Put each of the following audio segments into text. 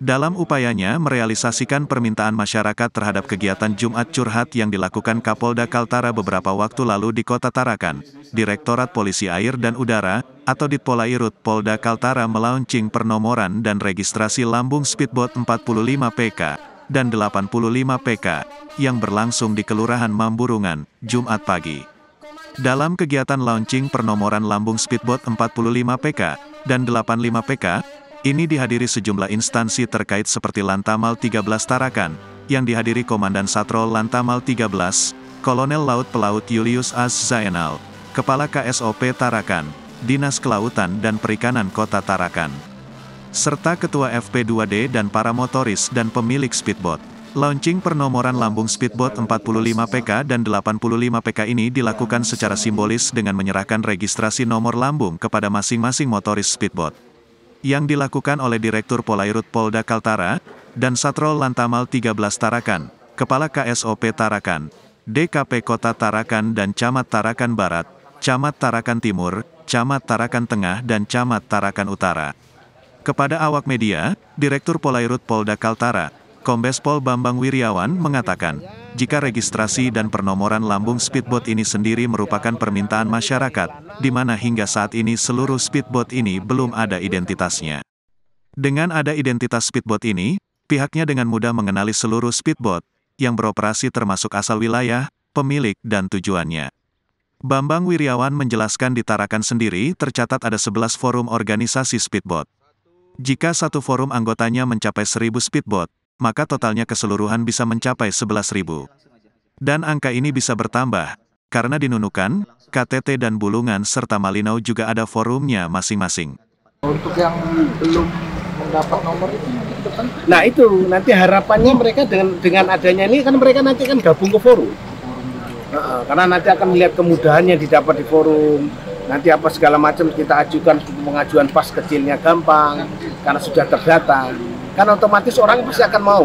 Dalam upayanya merealisasikan permintaan masyarakat terhadap kegiatan Jumat Curhat yang dilakukan Kapolda Kaltara beberapa waktu lalu di Kota Tarakan, Direktorat Polisi Air dan Udara, atau Ditpol Irut Polda Kaltara melaunching pernomoran dan registrasi lambung speedboat 45 PK dan 85 PK yang berlangsung di Kelurahan Mamburungan, Jumat pagi. Dalam kegiatan launching pernomoran lambung speedboat 45 PK dan 85 PK, ini dihadiri sejumlah instansi terkait seperti Lantamal 13 Tarakan, yang dihadiri Komandan Satrol Lantamal 13, Kolonel Laut Pelaut Julius Az Zainal, Kepala KSOP Tarakan, Dinas Kelautan dan Perikanan Kota Tarakan, serta Ketua FP2D dan para motoris dan pemilik speedboat. Launching pernomoran lambung speedboat 45 PK dan 85 PK ini dilakukan secara simbolis dengan menyerahkan registrasi nomor lambung kepada masing-masing motoris speedboat yang dilakukan oleh Direktur Polairut Polda Kaltara, dan Satrol Lantamal 13 Tarakan, Kepala KSOP Tarakan, DKP Kota Tarakan dan Camat Tarakan Barat, Camat Tarakan Timur, Camat Tarakan Tengah dan Camat Tarakan Utara. Kepada awak media, Direktur Polairut Polda Kaltara, Kombes Pol Bambang Wiryawan mengatakan, jika registrasi dan pernomoran lambung speedboat ini sendiri merupakan permintaan masyarakat, di mana hingga saat ini seluruh speedboat ini belum ada identitasnya. Dengan ada identitas speedboat ini, pihaknya dengan mudah mengenali seluruh speedboat, yang beroperasi termasuk asal wilayah, pemilik, dan tujuannya. Bambang Wiryawan menjelaskan di Tarakan sendiri tercatat ada 11 forum organisasi speedboat. Jika satu forum anggotanya mencapai 1000 speedboat, maka totalnya keseluruhan bisa mencapai 11.000. Dan angka ini bisa bertambah, karena di Nunukan, KTT dan Bulungan serta Malinau juga ada forumnya masing-masing. Untuk yang belum mendapat nomor itu, nah itu nanti harapannya mereka dengan dengan adanya ini kan mereka nanti kan gabung ke forum. Nah, karena nanti akan melihat kemudahannya didapat di forum. Nanti apa segala macam kita ajukan pengajuan pas kecilnya gampang karena sudah terdata kan otomatis orang pasti akan mau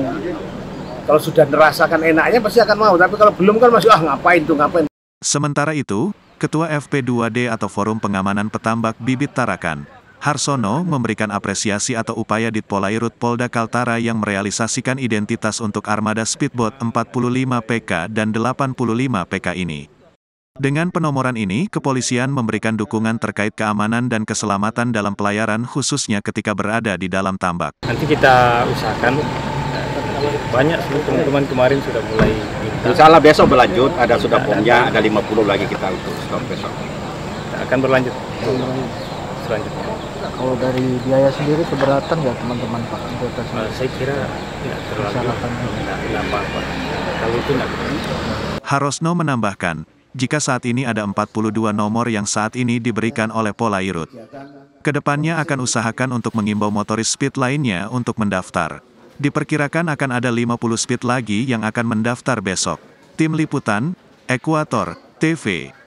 kalau sudah merasakan enaknya pasti akan mau tapi kalau belum kan masih ah ngapain tuh ngapain sementara itu Ketua FP2D atau Forum Pengamanan Petambak Bibit Tarakan Harsono memberikan apresiasi atau upaya di Polairut Polda Kaltara yang merealisasikan identitas untuk armada speedboat 45 PK dan 85 PK ini. Dengan penomoran ini, kepolisian memberikan dukungan terkait keamanan dan keselamatan dalam pelayaran khususnya ketika berada di dalam tambak. Nanti kita usahakan banyak teman-teman kemarin sudah mulai Allah besok berlanjut, ada sudah pomnya, ada 50 lagi kita untuk stok besok. Kita akan berlanjut. Selanjutnya. Kalau dari biaya sendiri keberatan nggak teman-teman Pak anggota nah, Saya kira tidak terlalu. Tidak apa-apa. Kalau itu nggak Harosno menambahkan, jika saat ini ada 42 nomor yang saat ini diberikan oleh Polairut. Kedepannya akan usahakan untuk mengimbau motoris speed lainnya untuk mendaftar. Diperkirakan akan ada 50 speed lagi yang akan mendaftar besok. Tim Liputan, Ekuator, TV